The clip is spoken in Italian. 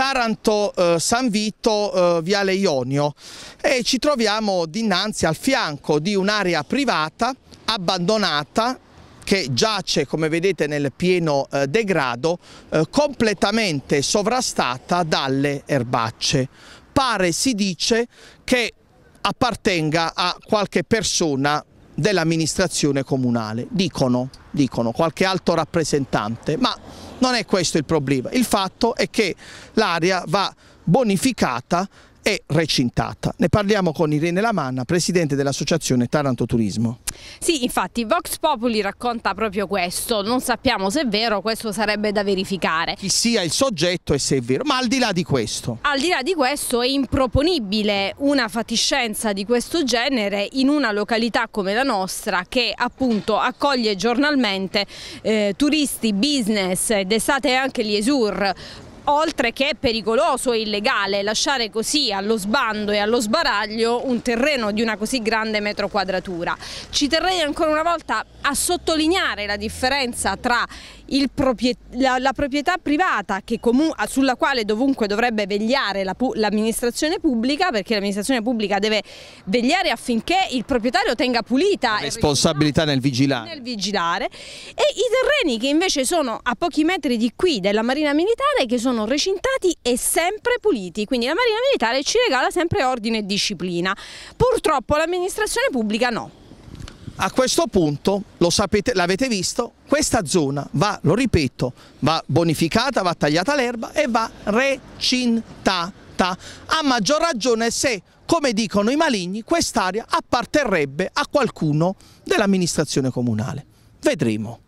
Taranto eh, San Vito eh, Viale Ionio e ci troviamo dinanzi al fianco di un'area privata abbandonata che giace come vedete nel pieno eh, degrado eh, completamente sovrastata dalle erbacce. Pare si dice che appartenga a qualche persona dell'amministrazione comunale, dicono, dicono qualche alto rappresentante, ma non è questo il problema, il fatto è che l'aria va bonificata è recintata. Ne parliamo con Irene Lamanna, presidente dell'associazione Taranto Turismo. Sì, infatti Vox Populi racconta proprio questo, non sappiamo se è vero, questo sarebbe da verificare. Chi sia il soggetto e se è vero, ma al di là di questo. Al di là di questo è improponibile una fatiscenza di questo genere in una località come la nostra che appunto accoglie giornalmente eh, turisti, business ed estate anche gli esur oltre che pericoloso e illegale lasciare così allo sbando e allo sbaraglio un terreno di una così grande metro quadratura. Ci terrei ancora una volta a sottolineare la differenza tra propriet la, la, proprietà privata sulla quale dovunque dovrebbe vegliare l'amministrazione pu pubblica perché l'amministrazione pubblica deve vegliare affinché il proprietario tenga pulita la responsabilità nel vigilare. nel vigilare e i terreni che invece sono a pochi metri di qui della marina militare che sono sono recintati e sempre puliti, quindi la Marina Militare ci regala sempre ordine e disciplina. Purtroppo l'amministrazione pubblica no. A questo punto, lo sapete, l'avete visto, questa zona va, lo ripeto, va bonificata, va tagliata l'erba e va recintata, a maggior ragione se, come dicono i maligni, quest'area apparterrebbe a qualcuno dell'amministrazione comunale. Vedremo.